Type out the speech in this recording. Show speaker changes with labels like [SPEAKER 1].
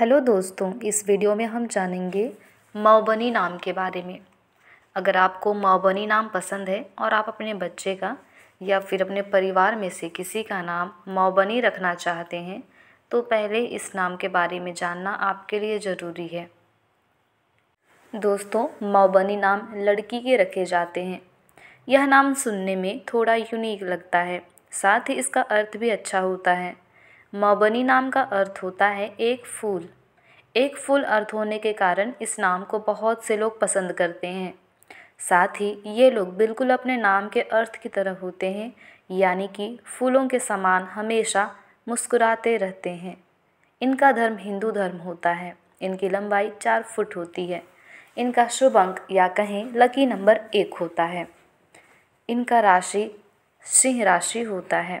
[SPEAKER 1] hello
[SPEAKER 2] दोस्तों इस video में हम जानेंगे मौबनी नाम के बारे में अगर आपको मौबनी नाम पसंद है और आप अपने बच्चे का या फिर अपने परिवार में से किसी का नाम मौबनी रखना चाहते हैं तो पहले इस नाम के बारे में जानना आपके लिए ज़रूरी है दोस्तों मौबनी नाम लड़की के रखे जाते हैं यह नाम सुनने में थोड़ा यूनिक लगता है साथ ही इसका अर्थ भी अच्छा होता है मबनी नाम का अर्थ होता है एक फूल एक फूल अर्थ होने के कारण इस नाम को बहुत से लोग पसंद करते हैं साथ ही ये लोग बिल्कुल अपने नाम के अर्थ की तरह होते हैं यानी कि फूलों के समान हमेशा मुस्कुराते रहते हैं इनका धर्म हिंदू धर्म होता है इनकी लंबाई चार फुट होती है इनका शुभ अंक या कहें लकी नंबर एक होता है इनका राशि सिंह राशि होता है